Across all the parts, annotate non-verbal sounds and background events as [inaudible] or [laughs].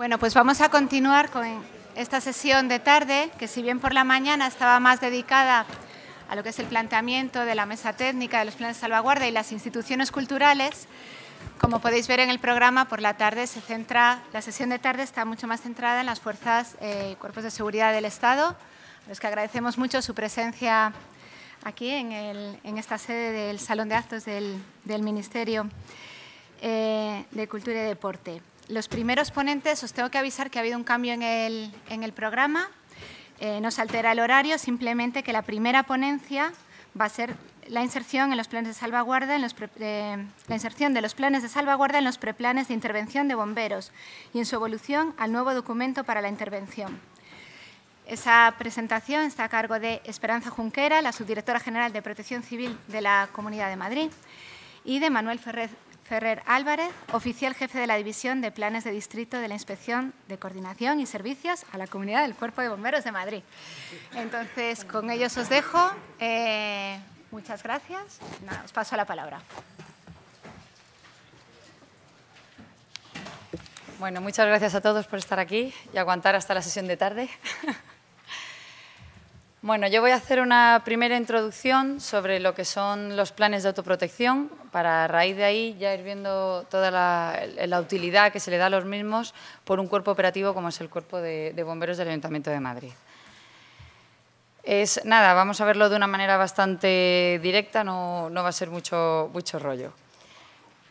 Bueno, pues vamos a continuar con esta sesión de tarde, que si bien por la mañana estaba más dedicada a lo que es el planteamiento de la mesa técnica, de los planes de salvaguarda y las instituciones culturales, como podéis ver en el programa, por la tarde se centra, la sesión de tarde está mucho más centrada en las fuerzas y eh, cuerpos de seguridad del Estado, a los que agradecemos mucho su presencia aquí en, esta sede del Salón de Actos del, Ministerio eh, de Cultura y Deporte los primeros ponentes, os tengo que avisar que ha habido un cambio en el, programa. Eh, no se altera el horario, simplemente que la primera ponencia va a ser la inserción, en los planes de salvaguarda, en eh, la inserción de los planes de salvaguarda en los preplanes de intervención de bomberos y en su evolución al nuevo documento para la intervención. Esa presentación está a cargo de Esperanza Junquera, la subdirectora general de Protección Civil de la Comunidad de Madrid, y de Manuel Ferrer Ferrer Álvarez, oficial jefe de la División de Planes de Distrito de la Inspección de Coordinación y Servicios a la Comunidad del Cuerpo de Bomberos de Madrid. Entonces, con ellos os dejo. Eh, muchas gracias. os paso la palabra. Bueno, muchas gracias a todos por estar aquí y aguantar hasta la sesión de tarde. [laughs] Bueno, yo voy a hacer una primera introducción sobre lo que son los planes de autoprotección, para a raíz de ahí ya ir viendo toda la, utilidad que se le da a los mismos por un cuerpo operativo como es el Cuerpo de, Bomberos del Ayuntamiento de Madrid. Es, nada, vamos a verlo de una manera bastante directa, no, va a ser mucho rollo.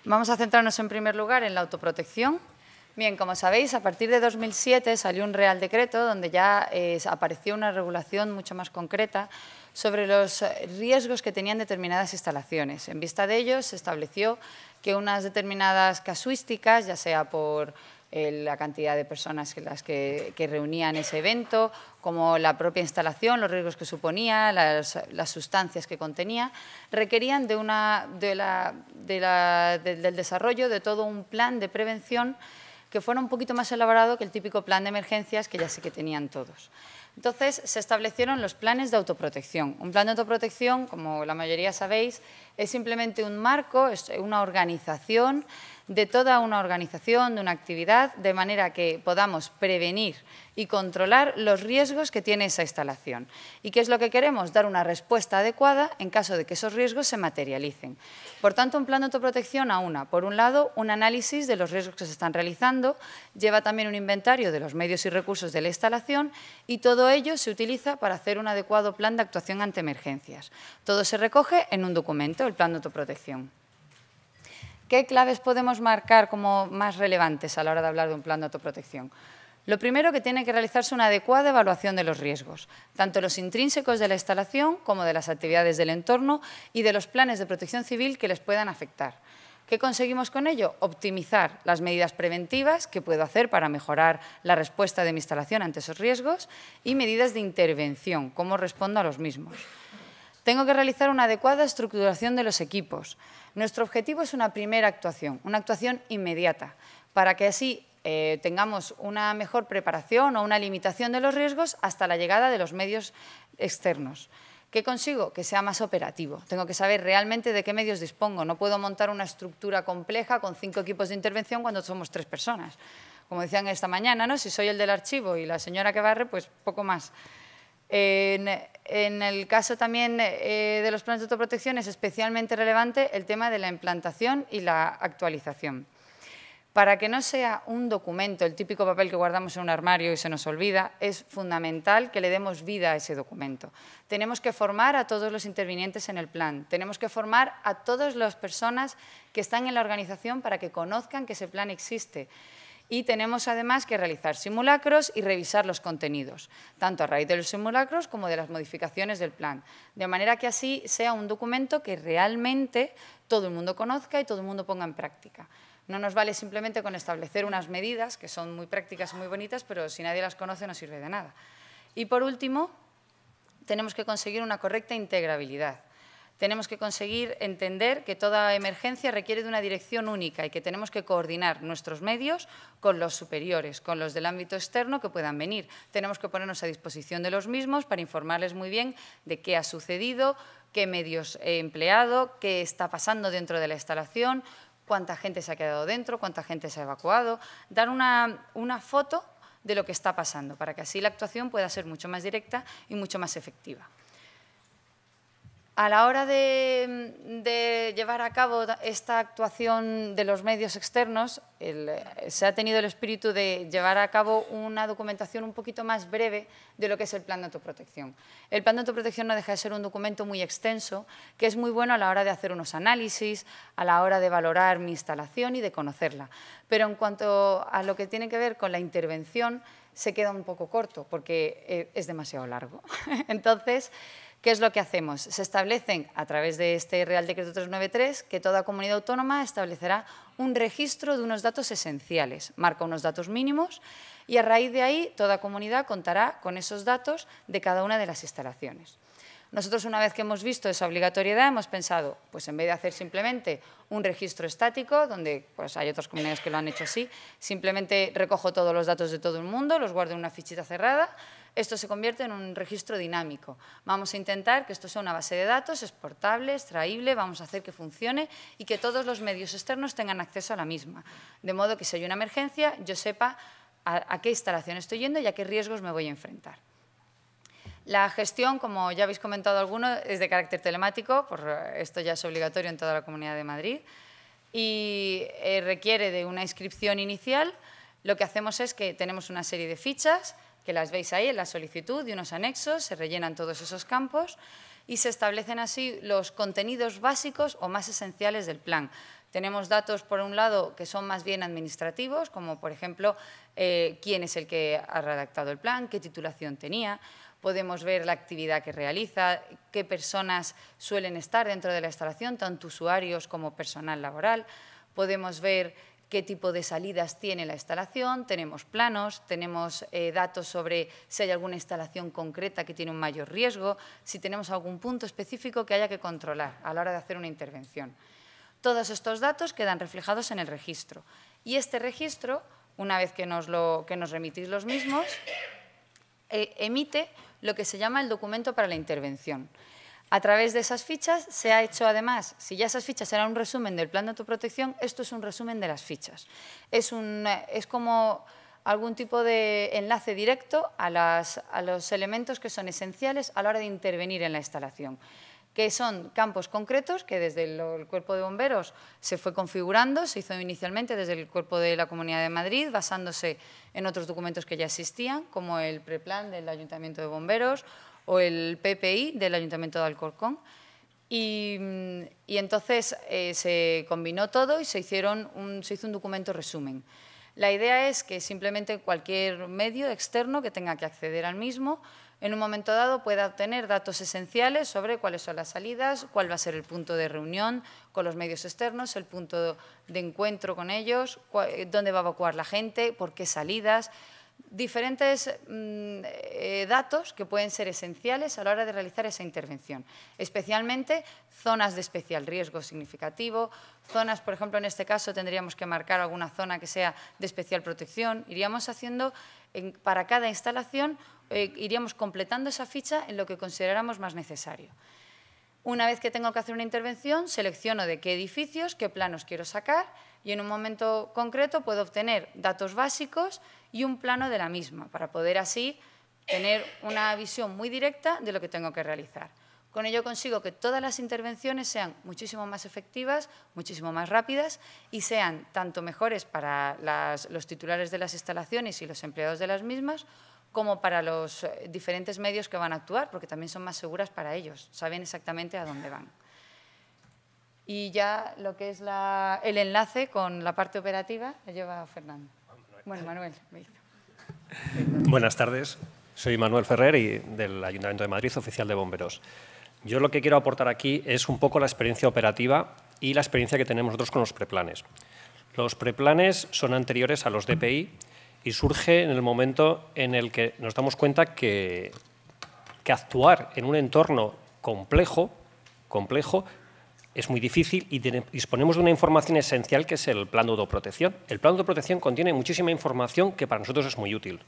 Vamos a centrarnos en primer lugar en la autoprotección, Bien, como sabéis, a partir de 2007 salió un Real Decreto donde ya eh, apareció una regulación mucho más concreta sobre los eh, riesgos que tenían determinadas instalaciones. En vista de ello, se estableció que unas determinadas casuísticas, ya sea por eh, la cantidad de personas que, las que, reunían ese evento, como la propia instalación, los riesgos que suponía, las, sustancias que contenía, requerían de una, del desarrollo de todo un plan de prevención que fuera un poquito más elaborado que el típico plan de emergencias que ya sé que tenían todos. Entonces se establecieron los planes de autoprotección. Un plan de autoprotección, como la mayoría sabéis, es simplemente un marco, es una organización de toda una organización, de una actividad, de manera que podamos prevenir y controlar los riesgos que tiene esa instalación. ¿Y qué es lo que queremos? Dar una respuesta adecuada en caso de que esos riesgos se materialicen. Por tanto, un plan de autoprotección a una. Por un lado, un análisis de los riesgos que se están realizando, lleva también un inventario de los medios y recursos de la instalación y todo ello se utiliza para hacer un adecuado plan de actuación ante emergencias. Todo se recoge en un documento, el plan de autoprotección. ¿Qué claves podemos marcar como más relevantes a la hora de hablar de un plan de autoprotección? Lo primero que tiene que realizarse una adecuada evaluación de los riesgos, tanto los intrínsecos de la instalación como de las actividades del entorno y de los planes de protección civil que les puedan afectar. ¿Qué conseguimos con ello? Optimizar las medidas preventivas que puedo hacer para mejorar la respuesta de mi instalación ante esos riesgos y medidas de intervención, cómo respondo a los mismos. Tengo que realizar una adecuada estructuración de los equipos, nuestro objetivo es una primera actuación, una actuación inmediata, para que así eh, tengamos una mejor preparación o una limitación de los riesgos hasta la llegada de los medios externos. ¿Qué consigo? Que sea más operativo. Tengo que saber realmente de qué medios dispongo. No puedo montar una estructura compleja con cinco equipos de intervención cuando somos tres personas. Como decían esta mañana, ¿no? si soy el del archivo y la señora que barre, pues poco más. En, el caso también eh, de los planes de autoprotección es especialmente relevante el tema de la implantación y la actualización. Para que no sea un documento, el típico papel que guardamos en un armario y se nos olvida, es fundamental que le demos vida a ese documento. Tenemos que formar a todos los intervinientes en el plan, tenemos que formar a todas las personas que están en la organización para que conozcan que ese plan existe y tenemos además que realizar simulacros y revisar los contenidos, tanto a raíz de los simulacros como de las modificaciones del plan, de manera que así sea un documento que realmente todo el mundo conozca y todo el mundo ponga en práctica. No nos vale simplemente con establecer unas medidas, que son muy prácticas y muy bonitas, pero si nadie las conoce no sirve de nada. Y por último, tenemos que conseguir una correcta integrabilidad tenemos que conseguir entender que toda emergencia requiere de una dirección única y que tenemos que coordinar nuestros medios con los superiores, con los del ámbito externo que puedan venir. Tenemos que ponernos a disposición de los mismos para informarles muy bien de qué ha sucedido, qué medios he empleado, qué está pasando dentro de la instalación, cuánta gente se ha quedado dentro, cuánta gente se ha evacuado, dar una, una foto de lo que está pasando, para que así la actuación pueda ser mucho más directa y mucho más efectiva. A la hora de, llevar a cabo esta actuación de los medios externos, eh, se ha tenido el espíritu de llevar a cabo una documentación un poquito más breve de lo que es el plan de autoprotección. El plan de autoprotección no deja de ser un documento muy extenso, que es muy bueno a la hora de hacer unos análisis, a la hora de valorar mi instalación y de conocerla. Pero en cuanto a lo que tiene que ver con la intervención, se queda un poco corto, porque eh, es demasiado largo. [laughs] Entonces, ¿Qué es lo que hacemos? Se establecen a través de este Real Decreto 393 que toda comunidad autónoma establecerá un registro de unos datos esenciales, marca unos datos mínimos y a raíz de ahí toda comunidad contará con esos datos de cada una de las instalaciones. Nosotros una vez que hemos visto esa obligatoriedad hemos pensado, pues en vez de hacer simplemente un registro estático, donde pues hay otras comunidades que lo han hecho así, simplemente recojo todos los datos de todo el mundo, los guardo en una fichita cerrada esto se convierte en un registro dinámico. Vamos a intentar que esto sea una base de datos exportable, extraíble, vamos a hacer que funcione y que todos los medios externos tengan acceso a la misma. De modo que si hay una emergencia, yo sepa a, qué instalación estoy yendo y a qué riesgos me voy a enfrentar. La gestión, como ya habéis comentado algunos, es de carácter telemático, por eh, esto ya es obligatorio en toda la Comunidad de Madrid, y eh, requiere de una inscripción inicial. Lo que hacemos es que tenemos una serie de fichas que las veis ahí en la solicitud y unos anexos, se rellenan todos esos campos y se establecen así los contenidos básicos o más esenciales del plan. Tenemos datos, por un lado, que son más bien administrativos, como por ejemplo eh, quién es el que ha redactado el plan, qué titulación tenía, podemos ver la actividad que realiza, qué personas suelen estar dentro de la instalación, tanto usuarios como personal laboral, podemos ver qué tipo de salidas tiene la instalación, tenemos planos, tenemos eh, datos sobre si hay alguna instalación concreta que tiene un mayor riesgo, si tenemos algún punto específico que haya que controlar a la hora de hacer una intervención. Todos estos datos quedan reflejados en el registro y este registro, una vez que nos, remitís los mismos, eh, emite lo que se llama el documento para la intervención. A través de esas fichas se ha hecho además, si ya esas fichas eran un resumen del plan de autoprotección, esto es un resumen de las fichas. Es, como algún tipo de enlace directo a, a los elementos que son esenciales a la hora de intervenir en la instalación que son campos concretos que desde el cuerpo de bomberos se fue configurando, se hizo inicialmente desde el cuerpo de la Comunidad de Madrid, basándose en otros documentos que ya existían, como el preplan del Ayuntamiento de Bomberos o el PPI del Ayuntamiento de Alcorcón. Y, mm, entonces eh, se combinó todo y se, se hizo un documento resumen. La idea es que simplemente cualquier medio externo que tenga que acceder al mismo, en un momento dado pueda obtener datos esenciales sobre cuáles son las salidas, cuál va a ser el punto de reunión con los medios externos, el punto de encuentro con ellos, eh, dónde va a evacuar la gente, por qué salidas, diferentes mm, eh, datos que pueden ser esenciales a la hora de realizar esa intervención, especialmente zonas de especial riesgo significativo, zonas, por ejemplo, en este caso tendríamos que marcar alguna zona que sea de especial protección, iríamos haciendo para cada instalación, eh, iríamos completando esa ficha en lo que consideramos más necesario. Una vez que tengo que hacer una intervención, selecciono de qué edificios, qué planos quiero sacar y en un momento concreto puedo obtener datos básicos y un plano de la misma, para poder así tener una visión muy directa de lo que tengo que realizar. Con ello consigo que todas las intervenciones sean muchísimo más efectivas, muchísimo más rápidas y sean tanto mejores para los titulares de las instalaciones y los empleados de las mismas, como para los eh, diferentes medios que van a actuar, porque también son más seguras para ellos, saben exactamente a dónde van. Y ya lo que es el enlace con la parte operativa la lleva Fernando. Bueno, Manuel, Buenas tardes. Soy Manuel Ferrer y del Ayuntamiento de Madrid, oficial de bomberos. Yo lo que quiero aportar aquí es un poco la experiencia operativa y la experiencia que tenemos nosotros con los preplanes. Los preplanes son anteriores a los DPI y surge en el momento en el que nos damos cuenta que, que actuar en un entorno complejo, complejo es muy difícil y disponemos de una información esencial que es el plan de autoprotección. El plan de autoprotección contiene muchísima información que para nosotros es muy útil.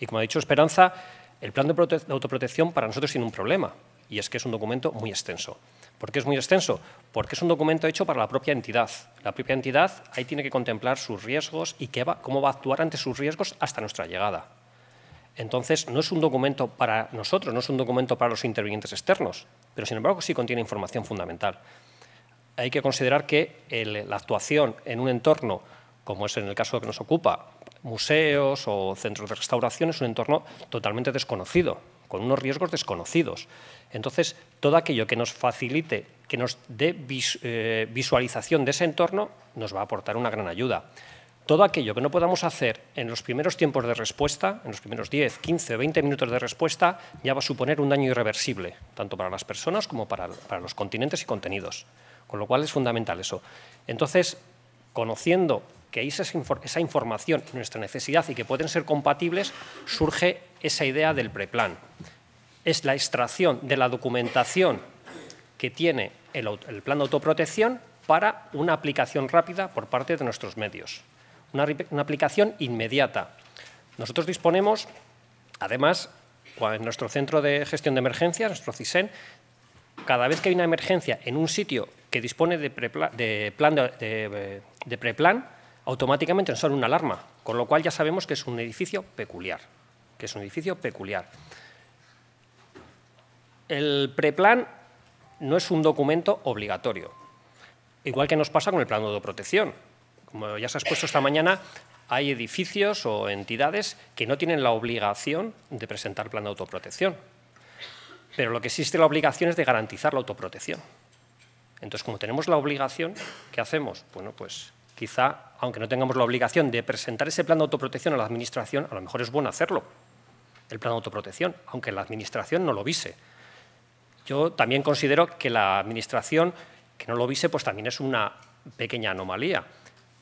Y como ha dicho Esperanza, el plan de, autoprotección para nosotros tiene un problema y es que es un documento muy extenso. ¿Por qué es muy extenso? Porque es un documento hecho para la propia entidad. La propia entidad ahí tiene que contemplar sus riesgos y qué va, cómo va a actuar ante sus riesgos hasta nuestra llegada. Entonces, no es un documento para nosotros, no es un documento para los intervinientes externos, pero sin embargo sí contiene información fundamental hay que considerar que la actuación en un entorno, como es en el caso que nos ocupa, museos o centros de restauración, es un entorno totalmente desconocido, con unos riesgos desconocidos. Entonces, todo aquello que nos facilite, que nos dé eh, visualización de ese entorno, nos va a aportar una gran ayuda. Todo aquello que no podamos hacer en los primeros tiempos de respuesta, en los primeros 10, 15 o 20 minutos de respuesta, ya va a suponer un daño irreversible, tanto para las personas como para los continentes y contenidos. Con lo cual es fundamental eso. Entonces, conociendo que esa, esa información, nuestra necesidad y que pueden ser compatibles, surge esa idea del preplan. Es la extracción de la documentación que tiene el, plan de autoprotección para una aplicación rápida por parte de nuestros medios. Una, una, aplicación inmediata. Nosotros disponemos, además, en nuestro centro de gestión de emergencias, nuestro CISEN, cada vez que hay una emergencia en un sitio que dispone de, preplan, plan de, preplan, automáticamente nos sale una alarma, con lo cual ya sabemos que es un edificio peculiar, que es un edificio peculiar. El preplan no es un documento obligatorio, igual que nos pasa con el plan de autoprotección. Como ya se ha expuesto esta mañana, hay edificios o entidades que no tienen la obligación de presentar plan de autoprotección. Pero lo que existe la obligación es de garantizar la autoprotección. Entonces, como tenemos la obligación, ¿qué hacemos? Bueno, pues quizá, aunque no tengamos la obligación de presentar ese plan de autoprotección a la Administración, a lo mejor es bueno hacerlo, el plan de autoprotección, aunque la Administración no lo vise. Yo también considero que la Administración que no lo vise, pues también es una pequeña anomalía.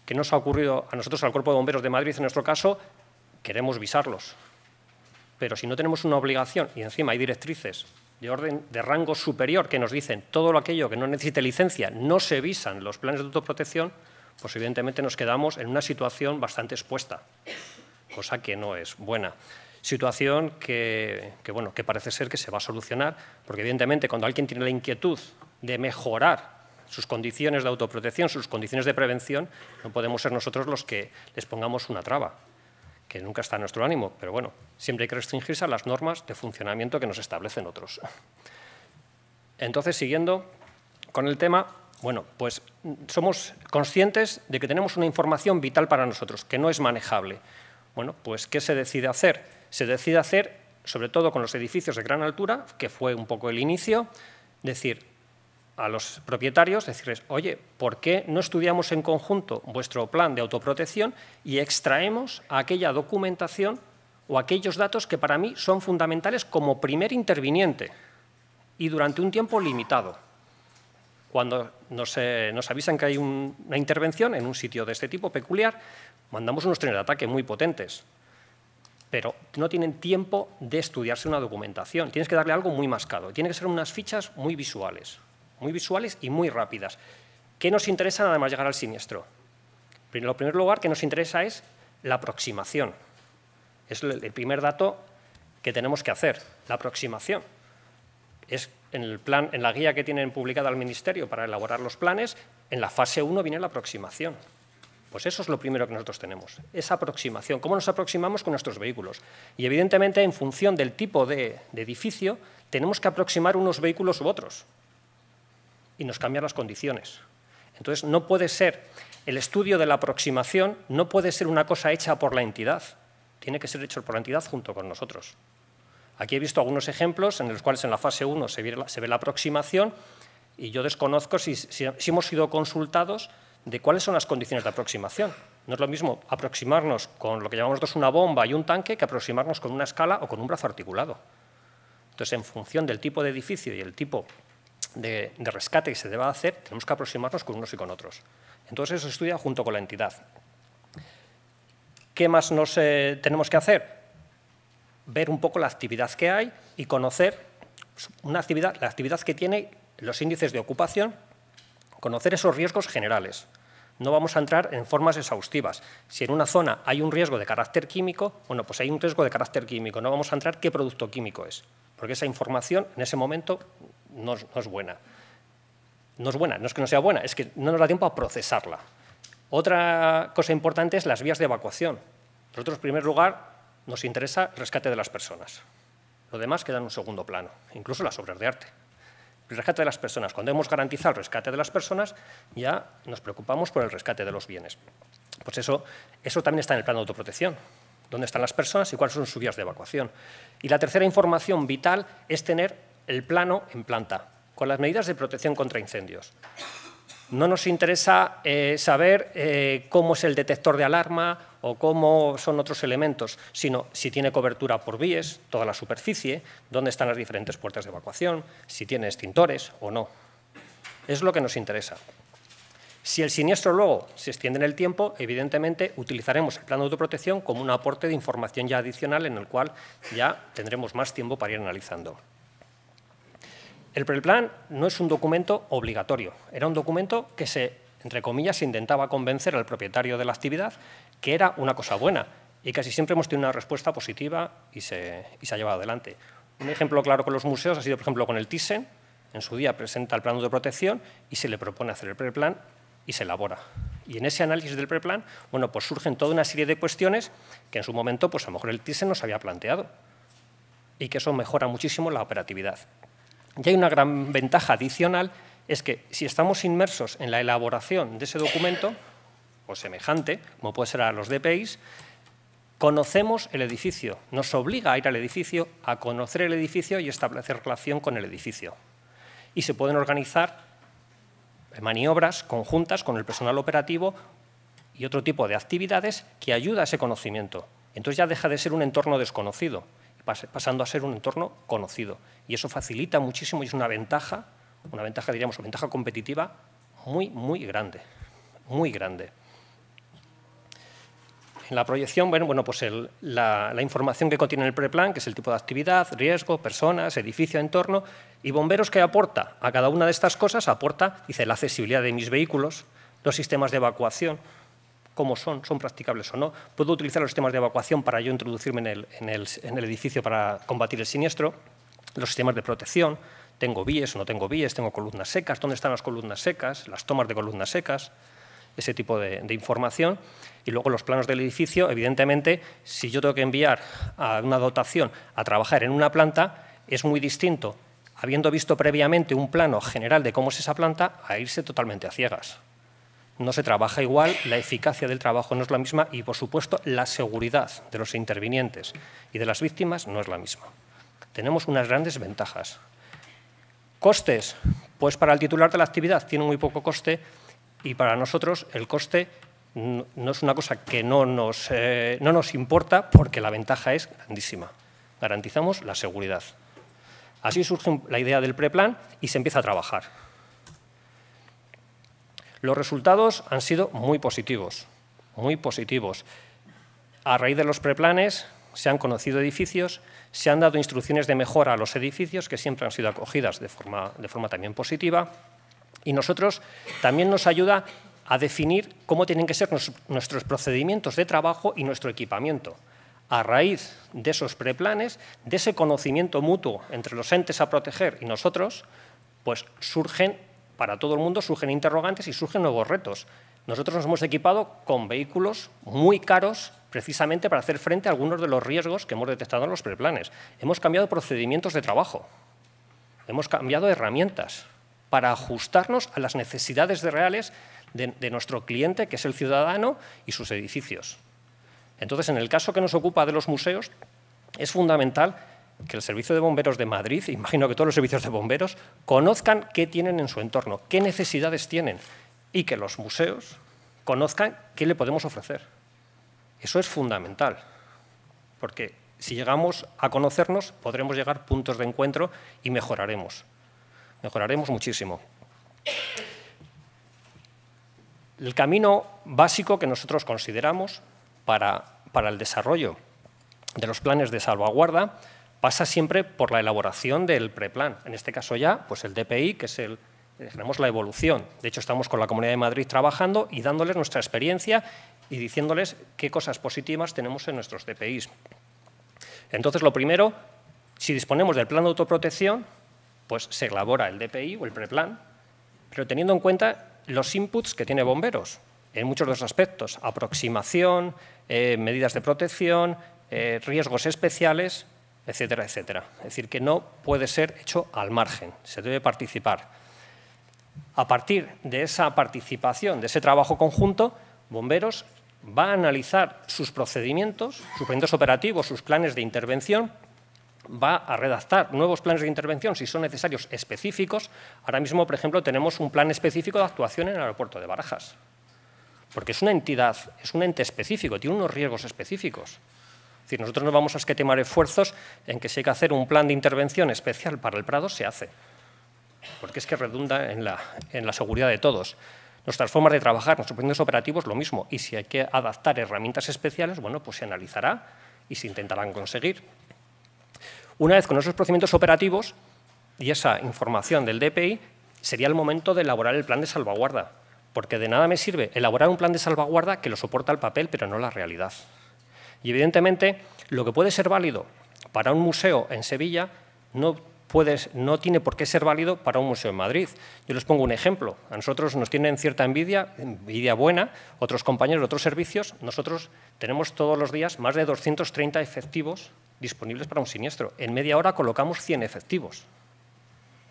¿Qué nos ha ocurrido a nosotros, al Cuerpo de Bomberos de Madrid, en nuestro caso? Queremos visarlos. Pero si no tenemos una obligación y encima hay directrices de orden de rango superior que nos dicen todo aquello que no necesite licencia no se visan los planes de autoprotección, pues evidentemente nos quedamos en una situación bastante expuesta, cosa que no es buena. Situación que, bueno, que parece ser que se va a solucionar, porque evidentemente cuando alguien tiene la inquietud de mejorar sus condiciones de autoprotección, sus condiciones de prevención, no podemos ser nosotros los que les pongamos una traba que nunca está en nuestro ánimo, pero bueno, siempre hay que restringirse a las normas de funcionamiento que nos establecen otros. Entonces, siguiendo con el tema, bueno, pues mm, somos conscientes de que tenemos una información vital para nosotros, que no es manejable. Bueno, pues ¿qué se decide hacer? Se decide hacer, sobre todo con los edificios de gran altura, que fue un poco el inicio, decir, a los propietarios, decirles, oye, ¿por qué no estudiamos en conjunto vuestro plan de autoprotección y extraemos aquella documentación o aquellos datos que para mí son fundamentales como primer interviniente y durante un tiempo limitado? Cuando nos, eh, nos avisan que hay una intervención en un sitio de este tipo peculiar, mandamos unos trenes de ataque muy potentes, pero no tienen tiempo de estudiarse una documentación. Tienes que darle algo muy mascado, tiene que ser unas fichas muy visuales, muy visuales y muy rápidas. ¿Qué nos interesa además llegar al siniestro? En primer lugar, que nos interesa es la aproximación. Es el primer dato que tenemos que hacer, la aproximación. Es en, el plan, en la guía que tienen publicada al Ministerio para elaborar los planes, en la fase 1 viene la aproximación. Pues eso es lo primero que nosotros tenemos, esa aproximación, cómo nos aproximamos con nuestros vehículos. Y evidentemente, en función del tipo de edificio, tenemos que aproximar unos vehículos u otros y nos cambian las condiciones. Entonces, no puede ser, el estudio de la aproximación no puede ser una cosa hecha por la entidad, tiene que ser hecho por la entidad junto con nosotros. Aquí he visto algunos ejemplos en los cuales en la fase 1 se ve la, aproximación y yo desconozco si, si hemos sido consultados de cuáles son las condiciones de aproximación. No es lo mismo aproximarnos con lo que llamamos nosotros una bomba y un tanque que aproximarnos con una escala o con un brazo articulado. Entonces, en función del tipo de edificio y el tipo de, rescate que se deba hacer, tenemos que aproximarnos con unos y con otros. Entonces eso se estudia junto con la entidad. ¿Qué más nos eh, tenemos que hacer? Ver un poco la actividad que hay y conocer una actividad, la actividad que tiene los índices de ocupación, conocer esos riesgos generales. No vamos a entrar en formas exhaustivas. Si en una zona hay un riesgo de carácter químico, bueno, pues hay un riesgo de carácter químico. No vamos a entrar qué producto químico es, porque esa información en ese momento no es, buena. No es buena, no es que no sea buena, es que no nos da tiempo a procesarla. Otra cosa importante es las vías de evacuación. Nosotros, en primer lugar, nos interesa el rescate de las personas. Lo demás queda en un segundo plano, incluso las obras de arte. El rescate de las personas. Cuando hemos garantizado el rescate de las personas, ya nos preocupamos por el rescate de los bienes. Pues eso, eso también está en el plano de autoprotección. ¿Dónde están las personas y cuáles son sus vías de evacuación? Y la tercera información vital es tener el plano en planta, con las medidas de protección contra incendios. No nos interesa eh, saber eh, cómo es el detector de alarma o cómo son otros elementos, sino si tiene cobertura por vías, toda la superficie, dónde están las diferentes puertas de evacuación, si tiene extintores o no. Es lo que nos interesa. Si el siniestro luego se extiende en el tiempo, evidentemente utilizaremos el plano de autoprotección como un aporte de información ya adicional en el cual ya tendremos más tiempo para ir analizando. El preplan no es un documento obligatorio, era un documento que se, entre comillas, intentaba convencer al propietario de la actividad que era una cosa buena y casi siempre hemos tenido una respuesta positiva y se, ha llevado adelante. Un ejemplo claro con los museos ha sido, por ejemplo, con el Thyssen. En su día presenta el plano de protección y se le propone hacer el preplan y se elabora. Y en ese análisis del preplan, bueno, pues surgen toda una serie de cuestiones que en su momento, pues a lo mejor el no se había planteado y que eso mejora muchísimo la operatividad. Y hay una gran ventaja adicional, es que si estamos inmersos en la elaboración de ese documento, o semejante, como puede ser a los DPIs, conocemos el edificio, nos obliga a ir al edificio, a conocer el edificio y establecer relación con el edificio. Y se pueden organizar maniobras conjuntas con el personal operativo y otro tipo de actividades que ayuda a ese conocimiento. Entonces ya deja de ser un entorno desconocido pasando a ser un entorno conocido. Y eso facilita muchísimo y es una ventaja, una ventaja, diríamos, una ventaja competitiva muy, muy grande, muy grande. En la proyección, bueno, bueno pues la, la, información que contiene el preplan, que es el tipo de actividad, riesgo, personas, edificio, entorno, y bomberos que aporta a cada una de estas cosas, aporta, dice, la accesibilidad de mis vehículos, los sistemas de evacuación, cómo son, son practicables o no. Puedo utilizar los sistemas de evacuación para yo introducirme en el, edificio para combatir el siniestro, los sistemas de protección, tengo vías o no tengo vías, tengo columnas secas, dónde están las columnas secas, las tomas de columnas secas, ese tipo de, información. Y luego los planos del edificio, evidentemente, si yo tengo que enviar a una dotación a trabajar en una planta, es muy distinto, habiendo visto previamente un plano general de cómo es esa planta, a irse totalmente a ciegas no se trabaja igual, la eficacia del trabajo no es la misma y, por supuesto, la seguridad de los intervinientes y de las víctimas no es la misma. Tenemos unas grandes ventajas. Costes, pues para el titular de la actividad tiene muy poco coste y para nosotros el coste no es una cosa que no nos, eh, no nos importa porque la ventaja es grandísima. Garantizamos la seguridad. Así surge la idea del preplan y se empieza a trabajar. Los resultados han sido muy positivos, muy positivos. A raíz de los preplanes se han conocido edificios, se han dado instrucciones de mejora a los edificios, que siempre han sido acogidas de forma, de forma también positiva, y nosotros también nos ayuda a definir cómo tienen que ser nuestros procedimientos de trabajo y nuestro equipamiento. A raíz de esos preplanes, de ese conocimiento mutuo entre los entes a proteger y nosotros, pues surgen para todo el mundo surgen interrogantes y surgen nuevos retos. Nosotros nos hemos equipado con vehículos muy caros precisamente para hacer frente a algunos de los riesgos que hemos detectado en los preplanes. Hemos cambiado procedimientos de trabajo, hemos cambiado herramientas para ajustarnos a las necesidades reales de, nuestro cliente, que es el ciudadano, y sus edificios. Entonces, en el caso que nos ocupa de los museos, es fundamental que el Servicio de Bomberos de Madrid, imagino que todos los servicios de bomberos, conozcan qué tienen en su entorno, qué necesidades tienen y que los museos conozcan qué le podemos ofrecer. Eso es fundamental, porque si llegamos a conocernos podremos llegar puntos de encuentro y mejoraremos. Mejoraremos muchísimo. El camino básico que nosotros consideramos para, para el desarrollo de los planes de salvaguarda pasa siempre por la elaboración del preplan. En este caso ya, pues el DPI, que es el eh, la evolución. De hecho, estamos con la Comunidad de Madrid trabajando y dándoles nuestra experiencia y diciéndoles qué cosas positivas tenemos en nuestros DPIs. Entonces, lo primero, si disponemos del plan de autoprotección, pues se elabora el DPI o el preplan, pero teniendo en cuenta los inputs que tiene bomberos en muchos de los aspectos, aproximación, eh, medidas de protección, eh, riesgos especiales, etcétera, etcétera. Es decir, que no puede ser hecho al margen, se debe participar. A partir de esa participación, de ese trabajo conjunto, Bomberos va a analizar sus procedimientos, sus procedimientos operativos, sus planes de intervención, va a redactar nuevos planes de intervención si son necesarios específicos. Ahora mismo, por ejemplo, tenemos un plan específico de actuación en el aeropuerto de Barajas, porque es una entidad, es un ente específico, tiene unos riesgos específicos. Es decir, nosotros no vamos a esquetemar esfuerzos en que si hay que hacer un plan de intervención especial para el Prado, se hace, porque es que redunda en la, seguridad de todos. Nuestras formas de trabajar, nuestros procedimientos operativos, lo mismo. Y si hay que adaptar herramientas especiales, bueno, pues se analizará y se intentarán conseguir. Una vez con esos procedimientos operativos y esa información del DPI, sería el momento de elaborar el plan de salvaguarda, porque de nada me sirve elaborar un plan de salvaguarda que lo soporta el papel, pero no la realidad. Y evidentemente lo que puede ser válido para un museo en Sevilla no, tiene por qué ser válido para un museo en Madrid. Yo les pongo un ejemplo. A nosotros nos tienen cierta envidia, envidia buena, otros compañeros de otros servicios. Nosotros tenemos todos los días más de 230 efectivos disponibles para un siniestro. En media hora colocamos 100 efectivos.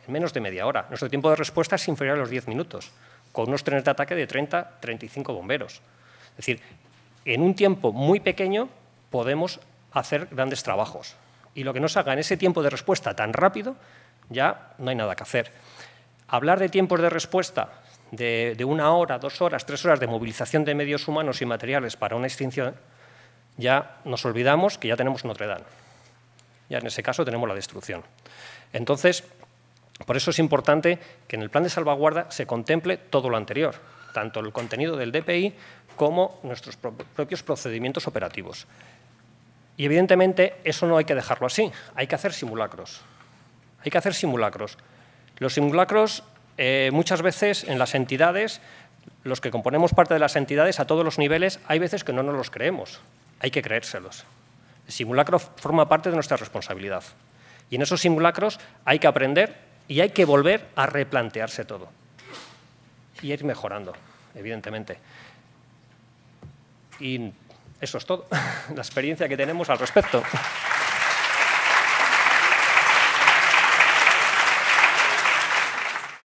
En menos de media hora. Nuestro tiempo de respuesta es inferior a los 10 minutos, con unos trenes de ataque de 30-35 bomberos. Es decir, en un tiempo muy pequeño podemos hacer grandes trabajos. Y lo que nos haga en ese tiempo de respuesta tan rápido, ya no hay nada que hacer. Hablar de tiempos de respuesta de, una hora, dos horas, tres horas de movilización de medios humanos y materiales para una extinción, ya nos olvidamos que ya tenemos Notre Dame. Ya en ese caso tenemos la destrucción. Entonces, por eso es importante que en el plan de salvaguarda se contemple todo lo anterior, tanto el contenido del DPI como nuestros propios procedimientos operativos. Y evidentemente eso no hay que dejarlo así, hay que hacer simulacros. Hay que hacer simulacros. Los simulacros eh, muchas veces en las entidades, los que componemos parte de las entidades a todos los niveles, hay veces que no nos los creemos, hay que creérselos. El simulacro forma parte de nuestra responsabilidad. Y en esos simulacros hay que aprender y hay que volver a replantearse todo. Y ir mejorando, evidentemente. Y eso es todo, [laughs] la experiencia que tenemos al respecto.